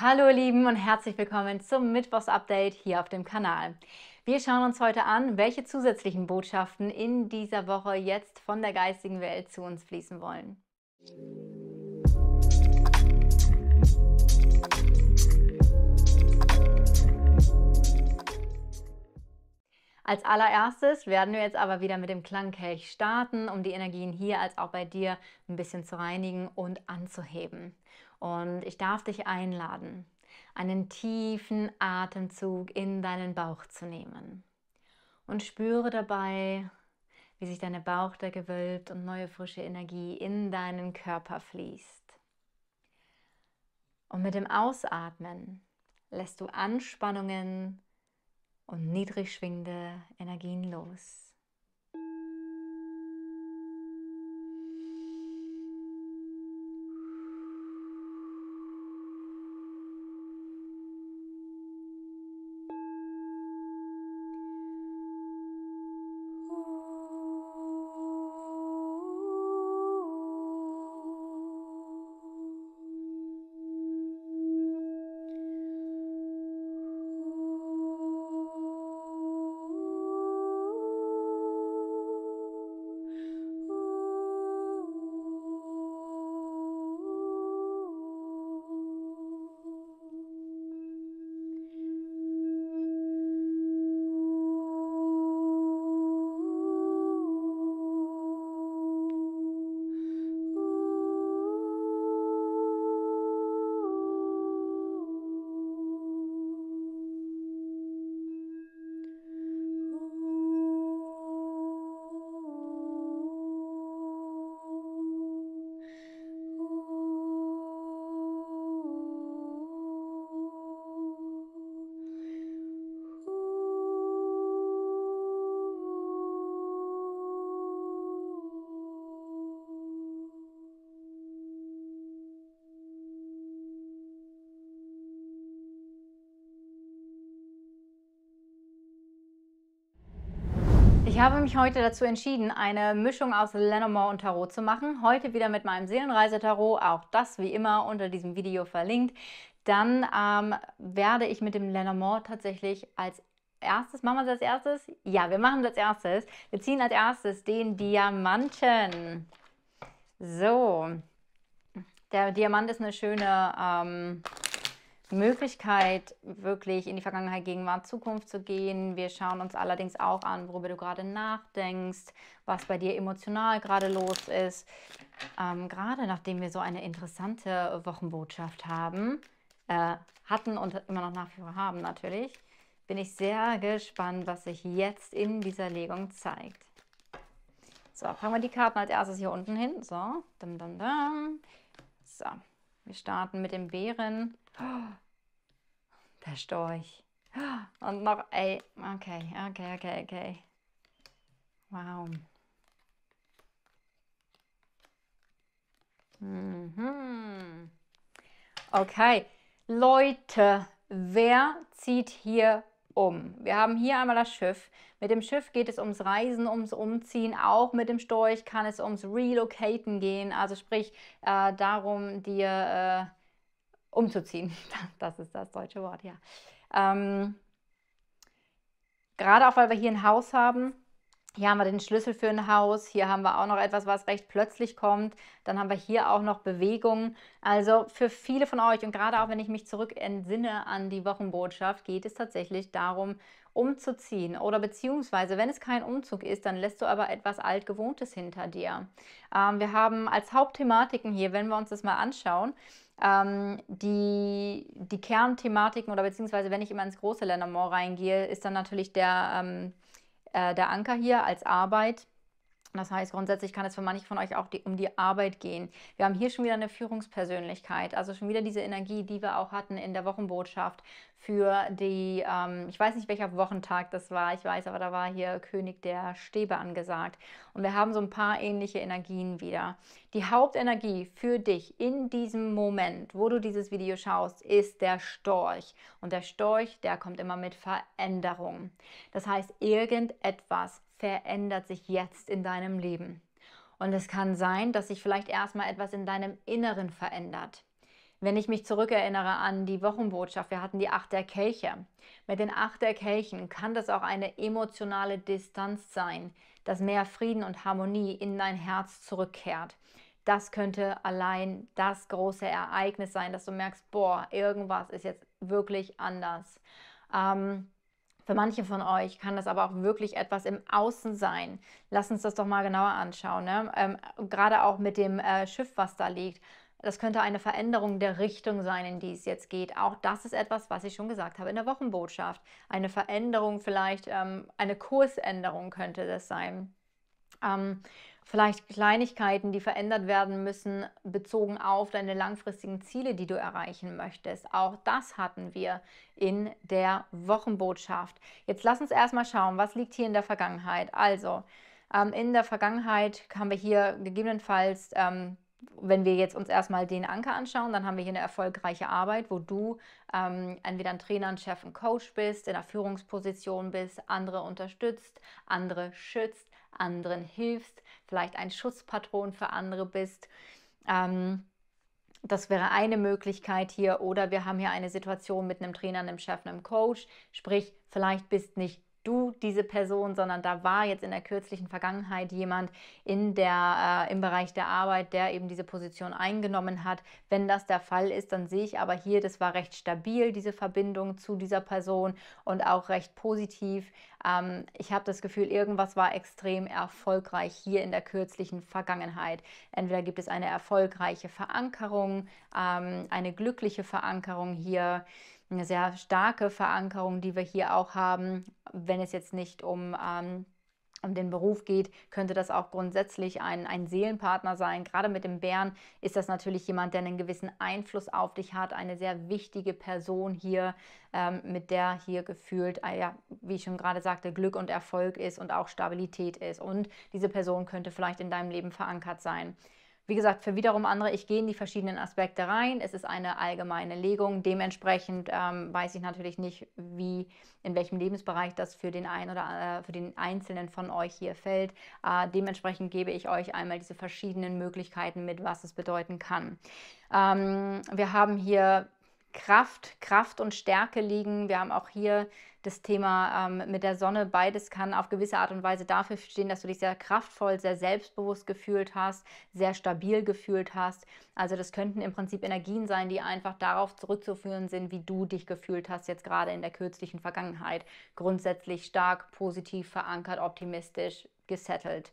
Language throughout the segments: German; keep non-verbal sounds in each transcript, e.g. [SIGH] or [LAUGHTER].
Hallo ihr Lieben und herzlich willkommen zum Mittwochs-Update hier auf dem Kanal. Wir schauen uns heute an, welche zusätzlichen Botschaften in dieser Woche jetzt von der geistigen Welt zu uns fließen wollen. Als allererstes werden wir jetzt aber wieder mit dem Klangkelch starten, um die Energien hier als auch bei dir ein bisschen zu reinigen und anzuheben. Und ich darf dich einladen, einen tiefen Atemzug in deinen Bauch zu nehmen. Und spüre dabei, wie sich deine Bauchdecke wölbt und neue frische Energie in deinen Körper fließt. Und mit dem Ausatmen lässt du Anspannungen und niedrig schwingende Energien los. Ich habe mich heute dazu entschieden, eine Mischung aus Lenormand und Tarot zu machen. Heute wieder mit meinem Seelenreisetarot, auch das wie immer unter diesem Video verlinkt. Dann ähm, werde ich mit dem Lenormand tatsächlich als erstes, machen wir es als erstes? Ja, wir machen es als erstes. Wir ziehen als erstes den Diamanten. So, der Diamant ist eine schöne... Ähm, Möglichkeit, wirklich in die Vergangenheit, Gegenwart, Zukunft zu gehen. Wir schauen uns allerdings auch an, worüber du gerade nachdenkst, was bei dir emotional gerade los ist. Ähm, gerade nachdem wir so eine interessante Wochenbotschaft haben, äh, hatten und immer noch nach wie vor haben natürlich, bin ich sehr gespannt, was sich jetzt in dieser Legung zeigt. So, fangen wir die Karten als erstes hier unten hin. So, dum, dum, dum. So. Wir starten mit dem Bären. der Storch. Und noch, ey, okay, okay, okay, okay. Wow. Mhm. Okay, Leute, wer zieht hier um. Wir haben hier einmal das Schiff. Mit dem Schiff geht es ums Reisen, ums Umziehen. Auch mit dem Storch kann es ums Relocaten gehen. Also sprich äh, darum, dir äh, umzuziehen. [LAUGHS] Das ist das deutsche Wort, ja. Ähm, gerade auch, weil wir hier ein Haus haben hier haben wir den Schlüssel für ein Haus, hier haben wir auch noch etwas, was recht plötzlich kommt. Dann haben wir hier auch noch Bewegungen. Also für viele von euch und gerade auch wenn ich mich zurück entsinne an die Wochenbotschaft, geht es tatsächlich darum, umzuziehen oder beziehungsweise, wenn es kein Umzug ist, dann lässt du aber etwas Altgewohntes hinter dir. Ähm, wir haben als Hauptthematiken hier, wenn wir uns das mal anschauen, ähm, die, die Kernthematiken oder beziehungsweise, wenn ich immer ins große Ländermoor reingehe, ist dann natürlich der... Ähm, äh, der Anker hier als Arbeit das heißt, grundsätzlich kann es für manche von euch auch die, um die Arbeit gehen. Wir haben hier schon wieder eine Führungspersönlichkeit, also schon wieder diese Energie, die wir auch hatten in der Wochenbotschaft für die, ähm, ich weiß nicht, welcher Wochentag das war, ich weiß, aber da war hier König der Stäbe angesagt. Und wir haben so ein paar ähnliche Energien wieder. Die Hauptenergie für dich in diesem Moment, wo du dieses Video schaust, ist der Storch. Und der Storch, der kommt immer mit Veränderung. Das heißt, irgendetwas verändert sich jetzt in deinem Leben. Und es kann sein, dass sich vielleicht erstmal etwas in deinem Inneren verändert. Wenn ich mich zurückerinnere an die Wochenbotschaft, wir hatten die Acht der Kelche. Mit den Acht der Kelchen kann das auch eine emotionale Distanz sein, dass mehr Frieden und Harmonie in dein Herz zurückkehrt. Das könnte allein das große Ereignis sein, dass du merkst, boah, irgendwas ist jetzt wirklich anders. Ähm, für manche von euch kann das aber auch wirklich etwas im Außen sein. Lass uns das doch mal genauer anschauen. Ne? Ähm, gerade auch mit dem äh, Schiff, was da liegt. Das könnte eine Veränderung der Richtung sein, in die es jetzt geht. Auch das ist etwas, was ich schon gesagt habe in der Wochenbotschaft. Eine Veränderung vielleicht, ähm, eine Kursänderung könnte das sein. Ähm, vielleicht Kleinigkeiten, die verändert werden müssen, bezogen auf deine langfristigen Ziele, die du erreichen möchtest. Auch das hatten wir in der Wochenbotschaft. Jetzt lass uns erstmal schauen, was liegt hier in der Vergangenheit. Also, ähm, in der Vergangenheit haben wir hier gegebenenfalls ähm, wenn wir jetzt uns erstmal den Anker anschauen, dann haben wir hier eine erfolgreiche Arbeit, wo du ähm, entweder ein Trainer, ein Chef, ein Coach bist, in einer Führungsposition bist, andere unterstützt, andere schützt, anderen hilfst, vielleicht ein Schutzpatron für andere bist. Ähm, das wäre eine Möglichkeit hier. Oder wir haben hier eine Situation mit einem Trainer, einem Chef, einem Coach. Sprich, vielleicht bist nicht du diese Person, sondern da war jetzt in der kürzlichen Vergangenheit jemand in der, äh, im Bereich der Arbeit, der eben diese Position eingenommen hat. Wenn das der Fall ist, dann sehe ich aber hier, das war recht stabil, diese Verbindung zu dieser Person und auch recht positiv. Ähm, ich habe das Gefühl, irgendwas war extrem erfolgreich hier in der kürzlichen Vergangenheit. Entweder gibt es eine erfolgreiche Verankerung, ähm, eine glückliche Verankerung hier eine sehr starke Verankerung, die wir hier auch haben, wenn es jetzt nicht um ähm, um den Beruf geht, könnte das auch grundsätzlich ein, ein Seelenpartner sein. Gerade mit dem Bären ist das natürlich jemand, der einen gewissen Einfluss auf dich hat, eine sehr wichtige Person hier, ähm, mit der hier gefühlt, äh, ja, wie ich schon gerade sagte, Glück und Erfolg ist und auch Stabilität ist. Und diese Person könnte vielleicht in deinem Leben verankert sein. Wie gesagt, für wiederum andere, ich gehe in die verschiedenen Aspekte rein. Es ist eine allgemeine Legung. Dementsprechend ähm, weiß ich natürlich nicht, wie, in welchem Lebensbereich das für den einen oder äh, für den Einzelnen von euch hier fällt. Äh, dementsprechend gebe ich euch einmal diese verschiedenen Möglichkeiten mit, was es bedeuten kann. Ähm, wir haben hier Kraft, Kraft und Stärke liegen. Wir haben auch hier das Thema ähm, mit der Sonne. Beides kann auf gewisse Art und Weise dafür stehen, dass du dich sehr kraftvoll, sehr selbstbewusst gefühlt hast, sehr stabil gefühlt hast. Also das könnten im Prinzip Energien sein, die einfach darauf zurückzuführen sind, wie du dich gefühlt hast jetzt gerade in der kürzlichen Vergangenheit. Grundsätzlich stark, positiv verankert, optimistisch, gesettelt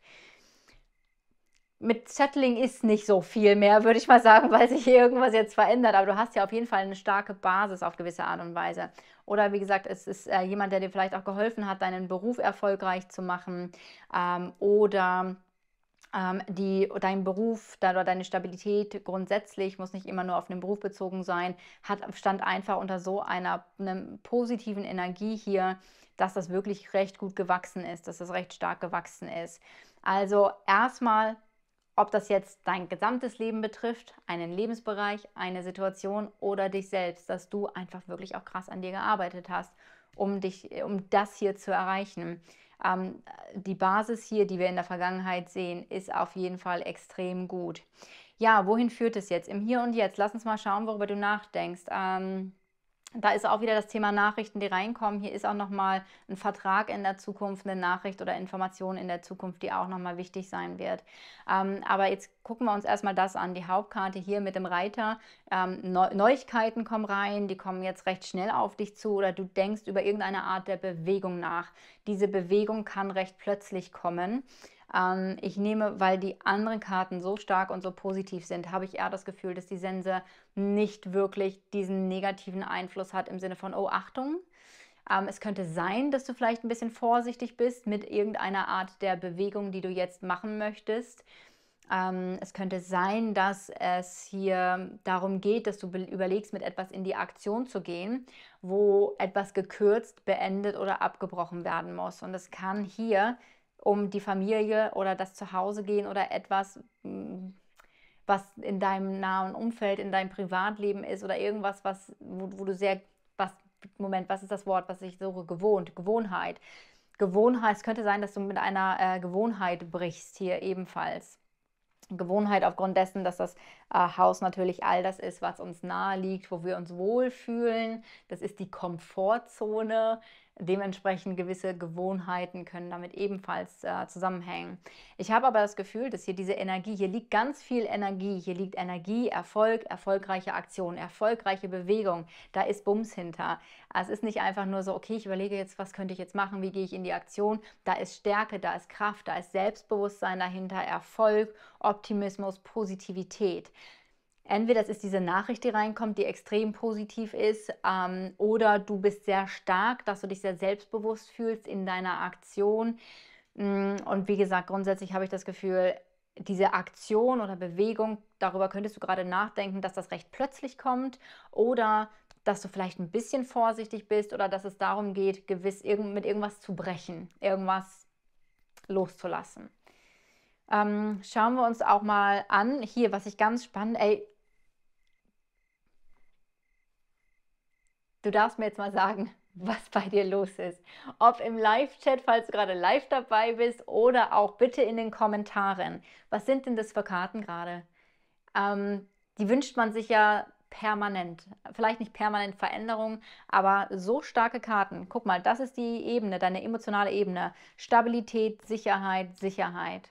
mit Shuttling ist nicht so viel mehr, würde ich mal sagen, [LAUGHS] weil sich hier irgendwas jetzt verändert. Aber du hast ja auf jeden Fall eine starke Basis auf gewisse Art und Weise. Oder wie gesagt, es ist äh, jemand, der dir vielleicht auch geholfen hat, deinen Beruf erfolgreich zu machen. Ähm, oder ähm, die, dein Beruf oder deine Stabilität grundsätzlich muss nicht immer nur auf den Beruf bezogen sein, hat, stand einfach unter so einer, einer positiven Energie hier, dass das wirklich recht gut gewachsen ist, dass das recht stark gewachsen ist. Also erstmal ob das jetzt dein gesamtes Leben betrifft, einen Lebensbereich, eine Situation oder dich selbst, dass du einfach wirklich auch krass an dir gearbeitet hast, um dich, um das hier zu erreichen. Ähm, die Basis hier, die wir in der Vergangenheit sehen, ist auf jeden Fall extrem gut. Ja, wohin führt es jetzt? Im Hier und Jetzt. Lass uns mal schauen, worüber du nachdenkst. Ähm, da ist auch wieder das Thema Nachrichten, die reinkommen. Hier ist auch nochmal ein Vertrag in der Zukunft, eine Nachricht oder Information in der Zukunft, die auch nochmal wichtig sein wird. Ähm, aber jetzt gucken wir uns erstmal das an, die Hauptkarte hier mit dem Reiter. Ähm, Neuigkeiten kommen rein, die kommen jetzt recht schnell auf dich zu oder du denkst über irgendeine Art der Bewegung nach. Diese Bewegung kann recht plötzlich kommen. Ähm, ich nehme, weil die anderen Karten so stark und so positiv sind, habe ich eher das Gefühl, dass die Sense nicht wirklich diesen negativen Einfluss hat im Sinne von, oh Achtung, ähm, es könnte sein, dass du vielleicht ein bisschen vorsichtig bist mit irgendeiner Art der Bewegung, die du jetzt machen möchtest. Ähm, es könnte sein, dass es hier darum geht, dass du überlegst, mit etwas in die Aktion zu gehen, wo etwas gekürzt, beendet oder abgebrochen werden muss. Und es kann hier um die Familie oder das Zuhause gehen oder etwas, mm, was in deinem nahen Umfeld, in deinem Privatleben ist oder irgendwas, was, wo, wo du sehr, was, Moment, was ist das Wort, was ich suche? Gewohnt, Gewohnheit. Gewohnheit, es könnte sein, dass du mit einer äh, Gewohnheit brichst hier ebenfalls. Gewohnheit aufgrund dessen, dass das äh, Haus natürlich all das ist, was uns nahe liegt, wo wir uns wohlfühlen. Das ist die Komfortzone. Dementsprechend gewisse Gewohnheiten können damit ebenfalls äh, zusammenhängen. Ich habe aber das Gefühl, dass hier diese Energie, hier liegt ganz viel Energie, hier liegt Energie, Erfolg, erfolgreiche Aktion, erfolgreiche Bewegung, da ist Bums hinter. Es ist nicht einfach nur so, okay, ich überlege jetzt, was könnte ich jetzt machen, wie gehe ich in die Aktion. Da ist Stärke, da ist Kraft, da ist Selbstbewusstsein dahinter, Erfolg, Optimismus, Positivität. Entweder es ist diese Nachricht, die reinkommt, die extrem positiv ist, ähm, oder du bist sehr stark, dass du dich sehr selbstbewusst fühlst in deiner Aktion. Mm, und wie gesagt, grundsätzlich habe ich das Gefühl, diese Aktion oder Bewegung, darüber könntest du gerade nachdenken, dass das recht plötzlich kommt oder dass du vielleicht ein bisschen vorsichtig bist oder dass es darum geht, gewiss mit irgendwas zu brechen, irgendwas loszulassen. Ähm, schauen wir uns auch mal an, hier, was ich ganz spannend, ey, Du darfst mir jetzt mal sagen, was bei dir los ist. Ob im Live-Chat, falls du gerade live dabei bist, oder auch bitte in den Kommentaren. Was sind denn das für Karten gerade? Ähm, die wünscht man sich ja permanent. Vielleicht nicht permanent Veränderungen, aber so starke Karten. Guck mal, das ist die Ebene, deine emotionale Ebene. Stabilität, Sicherheit, Sicherheit.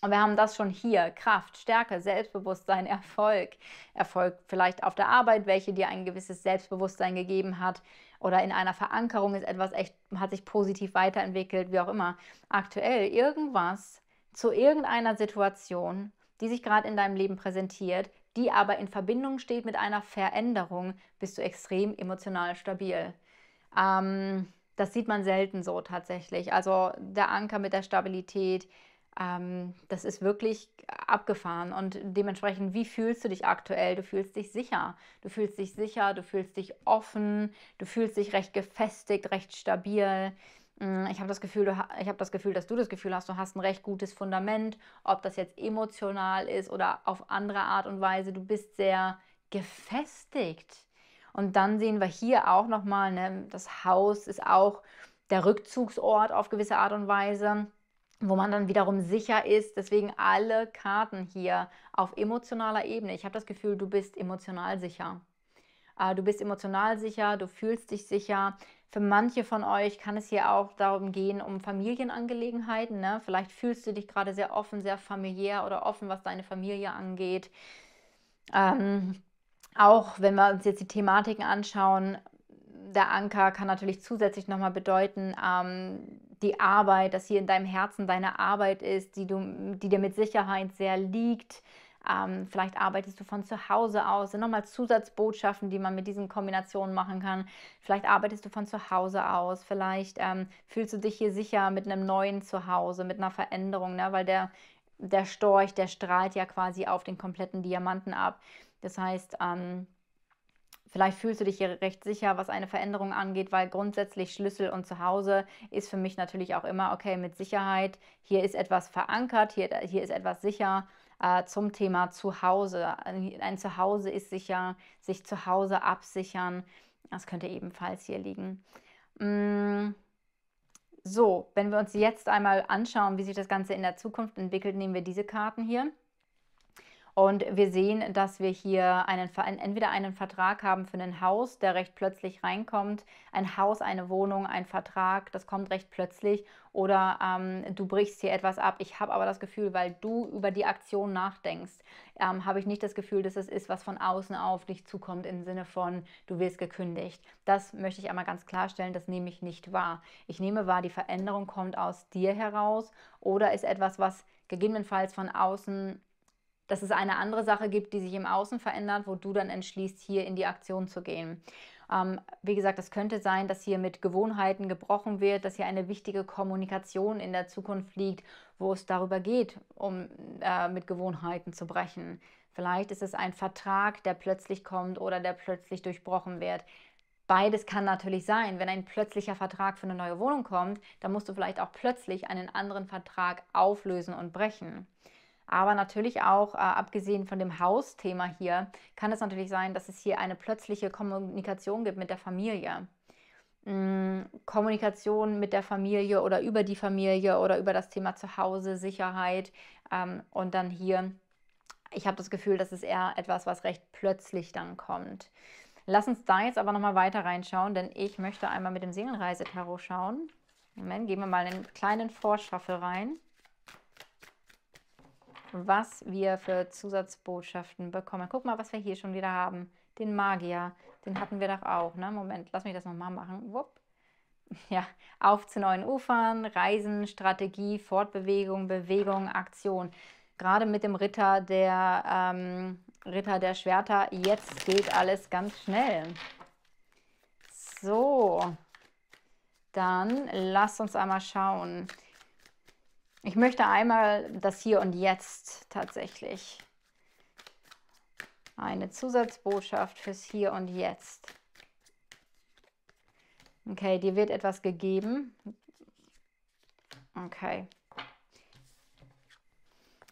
Und wir haben das schon hier. Kraft, Stärke, Selbstbewusstsein, Erfolg. Erfolg vielleicht auf der Arbeit, welche dir ein gewisses Selbstbewusstsein gegeben hat. Oder in einer Verankerung ist etwas echt, hat sich positiv weiterentwickelt, wie auch immer. Aktuell irgendwas zu irgendeiner Situation, die sich gerade in deinem Leben präsentiert, die aber in Verbindung steht mit einer Veränderung, bist du extrem emotional stabil. Ähm, das sieht man selten so tatsächlich. Also der Anker mit der Stabilität, ähm, das ist wirklich abgefahren und dementsprechend, wie fühlst du dich aktuell? Du fühlst dich sicher. Du fühlst dich sicher, du fühlst dich offen, du fühlst dich recht gefestigt, recht stabil. Mm, ich habe das, Gefühl, hab das Gefühl, dass du das Gefühl hast, du hast ein recht gutes Fundament, ob das jetzt emotional ist oder auf andere Art und Weise. Du bist sehr gefestigt. Und dann sehen wir hier auch nochmal, ne, das Haus ist auch der Rückzugsort auf gewisse Art und Weise wo man dann wiederum sicher ist. Deswegen alle Karten hier auf emotionaler Ebene. Ich habe das Gefühl, du bist emotional sicher. Äh, du bist emotional sicher, du fühlst dich sicher. Für manche von euch kann es hier auch darum gehen, um Familienangelegenheiten. Ne? Vielleicht fühlst du dich gerade sehr offen, sehr familiär oder offen, was deine Familie angeht. Ähm, auch wenn wir uns jetzt die Thematiken anschauen, der Anker kann natürlich zusätzlich nochmal bedeuten, ähm, die Arbeit, dass hier in deinem Herzen deine Arbeit ist, die, du, die dir mit Sicherheit sehr liegt. Ähm, vielleicht arbeitest du von zu Hause aus. Das Sind nochmal Zusatzbotschaften, die man mit diesen Kombinationen machen kann. Vielleicht arbeitest du von zu Hause aus. Vielleicht ähm, fühlst du dich hier sicher mit einem neuen Zuhause, mit einer Veränderung, ne? weil der, der Storch, der strahlt ja quasi auf den kompletten Diamanten ab. Das heißt, ähm, Vielleicht fühlst du dich hier recht sicher, was eine Veränderung angeht, weil grundsätzlich Schlüssel und Zuhause ist für mich natürlich auch immer, okay, mit Sicherheit, hier ist etwas verankert, hier, hier ist etwas sicher äh, zum Thema Zuhause. Ein Zuhause ist sicher, sich zu Hause absichern, das könnte ebenfalls hier liegen. Mm. So, wenn wir uns jetzt einmal anschauen, wie sich das Ganze in der Zukunft entwickelt, nehmen wir diese Karten hier. Und wir sehen, dass wir hier einen, entweder einen Vertrag haben für ein Haus, der recht plötzlich reinkommt, ein Haus, eine Wohnung, ein Vertrag, das kommt recht plötzlich. Oder ähm, du brichst hier etwas ab. Ich habe aber das Gefühl, weil du über die Aktion nachdenkst, ähm, habe ich nicht das Gefühl, dass es ist, was von außen auf dich zukommt im Sinne von, du wirst gekündigt. Das möchte ich einmal ganz klarstellen, das nehme ich nicht wahr. Ich nehme wahr, die Veränderung kommt aus dir heraus oder ist etwas, was gegebenenfalls von außen dass es eine andere Sache gibt, die sich im Außen verändert, wo du dann entschließt, hier in die Aktion zu gehen. Ähm, wie gesagt, es könnte sein, dass hier mit Gewohnheiten gebrochen wird, dass hier eine wichtige Kommunikation in der Zukunft liegt, wo es darüber geht, um äh, mit Gewohnheiten zu brechen. Vielleicht ist es ein Vertrag, der plötzlich kommt oder der plötzlich durchbrochen wird. Beides kann natürlich sein. Wenn ein plötzlicher Vertrag für eine neue Wohnung kommt, dann musst du vielleicht auch plötzlich einen anderen Vertrag auflösen und brechen. Aber natürlich auch, äh, abgesehen von dem Hausthema hier, kann es natürlich sein, dass es hier eine plötzliche Kommunikation gibt mit der Familie. Mm, Kommunikation mit der Familie oder über die Familie oder über das Thema Zuhause, Sicherheit ähm, und dann hier. Ich habe das Gefühl, das ist eher etwas, was recht plötzlich dann kommt. Lass uns da jetzt aber nochmal weiter reinschauen, denn ich möchte einmal mit dem Seelenreise-Tarot schauen. Moment, gehen wir mal einen kleinen Vorschaffel rein was wir für Zusatzbotschaften bekommen. Guck mal, was wir hier schon wieder haben. Den Magier, den hatten wir doch auch. Ne? Moment, lass mich das nochmal machen. Wupp. [LAUGHS] Ja, auf zu neuen Ufern, Reisen, Strategie, Fortbewegung, Bewegung, Aktion. Gerade mit dem Ritter der, ähm, Ritter der Schwerter, jetzt geht alles ganz schnell. So, dann lasst uns einmal schauen. Ich möchte einmal das Hier und Jetzt tatsächlich. Eine Zusatzbotschaft fürs Hier und Jetzt. Okay, dir wird etwas gegeben. Okay.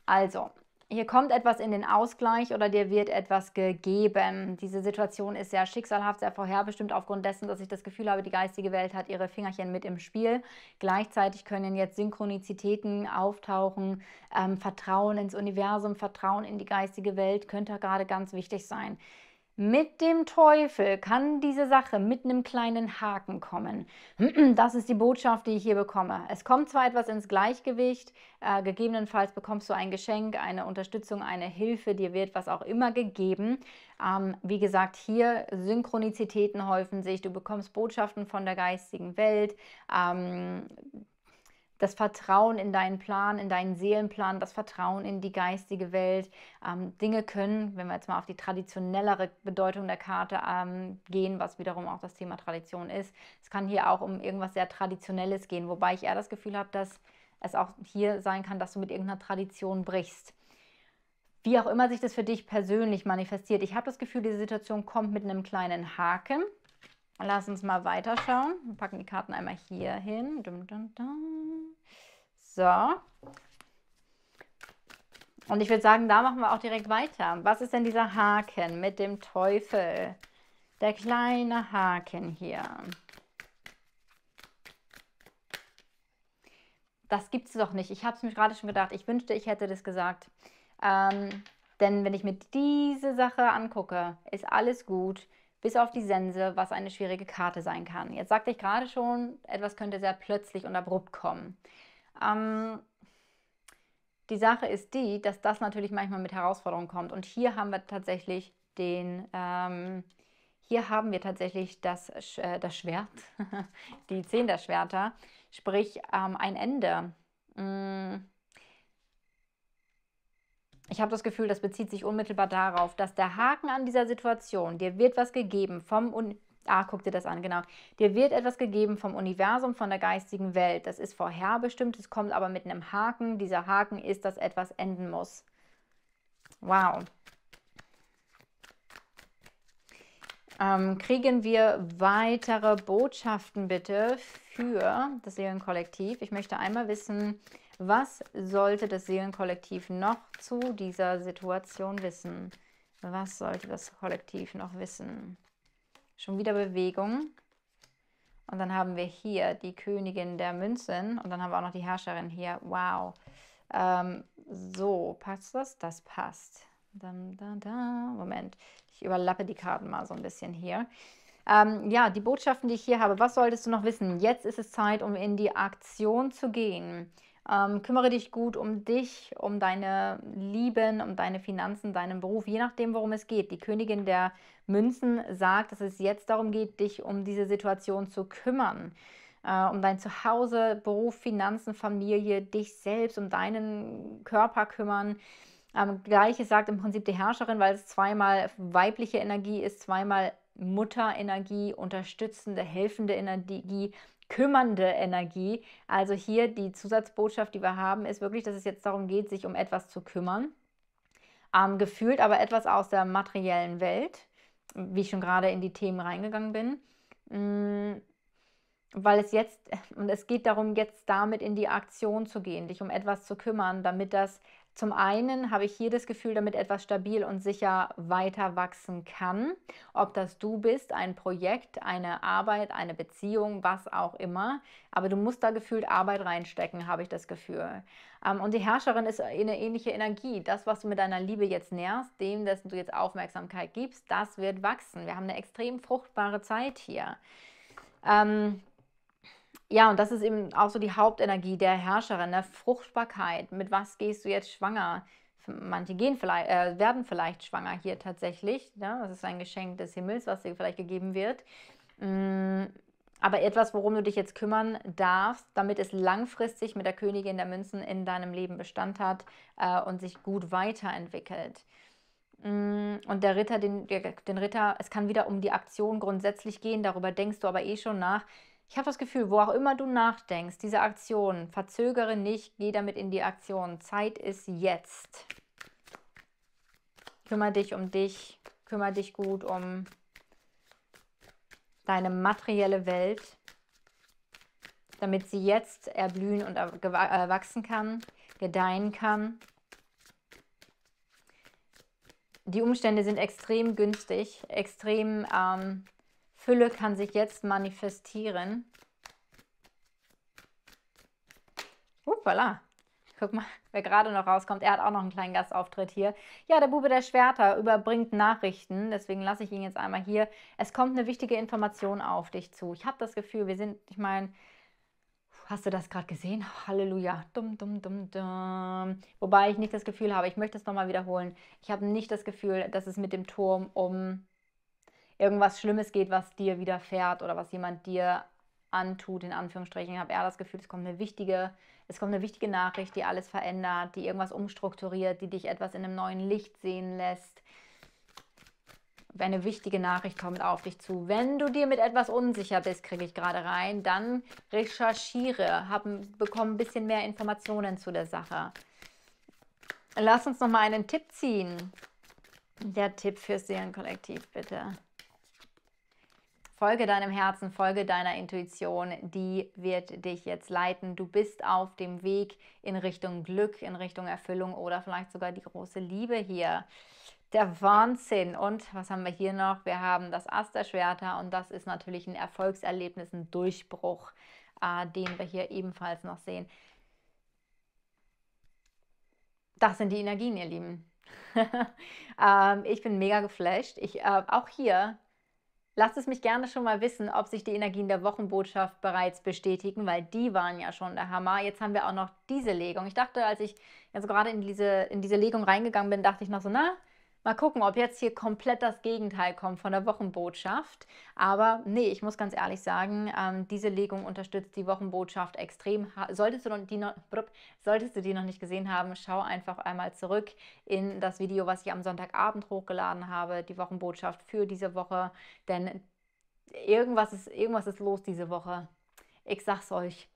Also, hier kommt etwas in den Ausgleich oder dir wird etwas gegeben. Diese Situation ist sehr schicksalhaft, sehr vorherbestimmt aufgrund dessen, dass ich das Gefühl habe, die geistige Welt hat ihre Fingerchen mit im Spiel. Gleichzeitig können jetzt Synchronizitäten auftauchen. Ähm, Vertrauen ins Universum, Vertrauen in die geistige Welt könnte gerade ganz wichtig sein mit dem Teufel kann diese Sache mit einem kleinen Haken kommen. [CLEARS THROAT] Das ist die Botschaft, die ich hier bekomme. Es kommt zwar etwas ins Gleichgewicht, äh, gegebenenfalls bekommst du ein Geschenk, eine Unterstützung, eine Hilfe, dir wird was auch immer gegeben. Ähm, wie gesagt, hier Synchronizitäten häufen sich, du bekommst Botschaften von der geistigen Welt. Ähm, das Vertrauen in deinen Plan, in deinen Seelenplan, das Vertrauen in die geistige Welt. Ähm, Dinge können, wenn wir jetzt mal auf die traditionellere Bedeutung der Karte ähm, gehen, was wiederum auch das Thema Tradition ist, es kann hier auch um irgendwas sehr Traditionelles gehen, wobei ich eher das Gefühl habe, dass es auch hier sein kann, dass du mit irgendeiner Tradition brichst. Wie auch immer sich das für dich persönlich manifestiert. Ich habe das Gefühl, diese Situation kommt mit einem kleinen Haken. Lass uns mal weiterschauen. Wir packen die Karten einmal hier hin. Dum, dum, dum. So. Und ich würde sagen, da machen wir auch direkt weiter. Was ist denn dieser Haken mit dem Teufel? Der kleine Haken hier. Das gibt es doch nicht. Ich habe es mir gerade schon gedacht. Ich wünschte, ich hätte das gesagt. Ähm, denn wenn ich mir diese Sache angucke, ist alles gut, bis auf die Sense, was eine schwierige Karte sein kann. Jetzt sagte ich gerade schon, etwas könnte sehr plötzlich und abrupt kommen. Ähm, die Sache ist die, dass das natürlich manchmal mit Herausforderungen kommt. Und hier haben wir tatsächlich den, ähm, hier haben wir tatsächlich das, äh, das Schwert, [LAUGHS] die Zehn der Schwerter, sprich ähm, ein Ende. Mm. Ich habe das Gefühl, das bezieht sich unmittelbar darauf, dass der Haken an dieser Situation, dir wird was gegeben vom, Un Ah, guck dir das an, genau. Dir wird etwas gegeben vom Universum, von der geistigen Welt. Das ist vorherbestimmt, es kommt aber mit einem Haken. Dieser Haken ist, dass etwas enden muss. Wow. Ähm, kriegen wir weitere Botschaften bitte für das Seelenkollektiv? Ich möchte einmal wissen, was sollte das Seelenkollektiv noch zu dieser Situation wissen? Was sollte das Kollektiv noch wissen? Schon wieder Bewegung. Und dann haben wir hier die Königin der Münzen und dann haben wir auch noch die Herrscherin hier. Wow. Ähm, so, passt das? Das passt. Dun, dun, dun. Moment, ich überlappe die Karten mal so ein bisschen hier. Ähm, ja, die Botschaften, die ich hier habe, was solltest du noch wissen? Jetzt ist es Zeit, um in die Aktion zu gehen. Ähm, kümmere dich gut um dich, um deine Lieben, um deine Finanzen, deinen Beruf, je nachdem, worum es geht. Die Königin der Münzen sagt, dass es jetzt darum geht, dich um diese Situation zu kümmern. Äh, um dein Zuhause, Beruf, Finanzen, Familie, dich selbst, um deinen Körper kümmern. Ähm, Gleiches sagt im Prinzip die Herrscherin, weil es zweimal weibliche Energie ist, zweimal Mutterenergie, unterstützende, helfende Energie, kümmernde Energie. Also hier die Zusatzbotschaft, die wir haben, ist wirklich, dass es jetzt darum geht, sich um etwas zu kümmern. Ähm, gefühlt aber etwas aus der materiellen Welt, wie ich schon gerade in die Themen reingegangen bin. Mhm weil es jetzt, [LAUGHS] und es geht darum, jetzt damit in die Aktion zu gehen, dich um etwas zu kümmern, damit das zum einen habe ich hier das Gefühl, damit etwas stabil und sicher weiter wachsen kann. Ob das du bist, ein Projekt, eine Arbeit, eine Beziehung, was auch immer. Aber du musst da gefühlt Arbeit reinstecken, habe ich das Gefühl. Ähm, und die Herrscherin ist eine ähnliche Energie. Das, was du mit deiner Liebe jetzt nährst, dem, dessen du jetzt Aufmerksamkeit gibst, das wird wachsen. Wir haben eine extrem fruchtbare Zeit hier. Ähm, ja, und das ist eben auch so die Hauptenergie der Herrscherin, der ne? Fruchtbarkeit. Mit was gehst du jetzt schwanger? Manche gehen vielleicht, äh, werden vielleicht schwanger hier tatsächlich. Ne? Das ist ein Geschenk des Himmels, was dir vielleicht gegeben wird. Hm, aber etwas, worum du dich jetzt kümmern darfst, damit es langfristig mit der Königin der Münzen in deinem Leben Bestand hat äh, und sich gut weiterentwickelt. Hm, und der Ritter, den, den Ritter, es kann wieder um die Aktion grundsätzlich gehen, darüber denkst du aber eh schon nach. Ich habe das Gefühl, wo auch immer du nachdenkst, diese Aktion, verzögere nicht, geh damit in die Aktion. Zeit ist jetzt. Kümmer dich um dich, kümmer dich gut um deine materielle Welt, damit sie jetzt erblühen und erwachsen äh, kann, gedeihen kann. Die Umstände sind extrem günstig, extrem ähm, Fülle kann sich jetzt manifestieren. Upala. Uh, Guck mal, wer gerade noch rauskommt. Er hat auch noch einen kleinen Gastauftritt hier. Ja, der Bube der Schwerter überbringt Nachrichten. Deswegen lasse ich ihn jetzt einmal hier. Es kommt eine wichtige Information auf dich zu. Ich habe das Gefühl, wir sind, ich meine, hast du das gerade gesehen? Halleluja. Dum, dum, dum, dum. Wobei ich nicht das Gefühl habe, ich möchte es nochmal wiederholen. Ich habe nicht das Gefühl, dass es mit dem Turm um irgendwas Schlimmes geht, was dir widerfährt oder was jemand dir antut, in Anführungsstrichen, habe eher das Gefühl, es kommt eine wichtige, es kommt eine wichtige Nachricht, die alles verändert, die irgendwas umstrukturiert, die dich etwas in einem neuen Licht sehen lässt. Eine wichtige Nachricht kommt auf dich zu. Wenn du dir mit etwas unsicher bist, kriege ich gerade rein, dann recherchiere, hab, bekomm ein bisschen mehr Informationen zu der Sache. Lass uns noch mal einen Tipp ziehen. Der Tipp fürs Seelenkollektiv, bitte. Folge deinem Herzen, folge deiner Intuition, die wird dich jetzt leiten. Du bist auf dem Weg in Richtung Glück, in Richtung Erfüllung oder vielleicht sogar die große Liebe hier. Der Wahnsinn. Und was haben wir hier noch? Wir haben das Asterschwerter und das ist natürlich ein Erfolgserlebnis, ein Durchbruch, äh, den wir hier ebenfalls noch sehen. Das sind die Energien, ihr Lieben. [LAUGHS] ähm, ich bin mega geflasht. Ich, äh, auch hier Lasst es mich gerne schon mal wissen, ob sich die Energien der Wochenbotschaft bereits bestätigen, weil die waren ja schon der Hammer. Jetzt haben wir auch noch diese Legung. Ich dachte, als ich jetzt also gerade in diese, in diese Legung reingegangen bin, dachte ich noch so, na, Mal gucken, ob jetzt hier komplett das Gegenteil kommt von der Wochenbotschaft. Aber nee, ich muss ganz ehrlich sagen, ähm, diese Legung unterstützt die Wochenbotschaft extrem. Solltest du, die noch, brup, solltest du die noch nicht gesehen haben, schau einfach einmal zurück in das Video, was ich am Sonntagabend hochgeladen habe, die Wochenbotschaft für diese Woche. Denn irgendwas ist, irgendwas ist los diese Woche. Ich sag's euch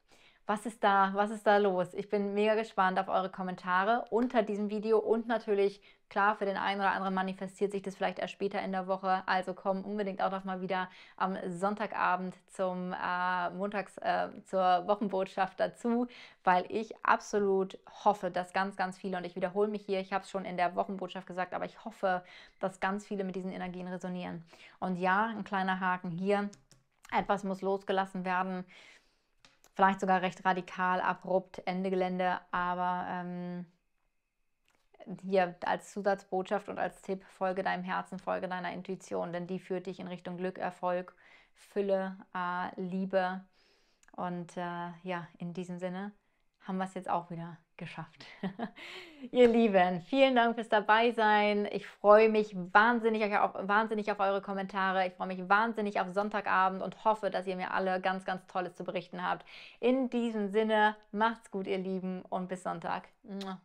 was ist da, was ist da los? Ich bin mega gespannt auf eure Kommentare unter diesem Video und natürlich, klar, für den einen oder anderen manifestiert sich das vielleicht erst später in der Woche. Also komm unbedingt auch noch mal wieder am Sonntagabend zum äh, Montags, äh, zur Wochenbotschaft dazu, weil ich absolut hoffe, dass ganz, ganz viele, und ich wiederhole mich hier, ich habe es schon in der Wochenbotschaft gesagt, aber ich hoffe, dass ganz viele mit diesen Energien resonieren. Und ja, ein kleiner Haken hier, etwas muss losgelassen werden vielleicht sogar recht radikal, abrupt, Ende Gelände, aber ähm, hier als Zusatzbotschaft und als Tipp, folge deinem Herzen, folge deiner Intuition, denn die führt dich in Richtung Glück, Erfolg, Fülle, äh, Liebe. Und äh, ja, in diesem Sinne haben wir es jetzt auch wieder geschafft. [LAUGHS] ihr Lieben, vielen Dank fürs Dabeisein. Ich freue mich wahnsinnig auf, wahnsinnig auf eure Kommentare. Ich freue mich wahnsinnig auf Sonntagabend und hoffe, dass ihr mir alle ganz, ganz Tolles zu berichten habt. In diesem Sinne, macht's gut, ihr Lieben, und bis Sonntag. Mua.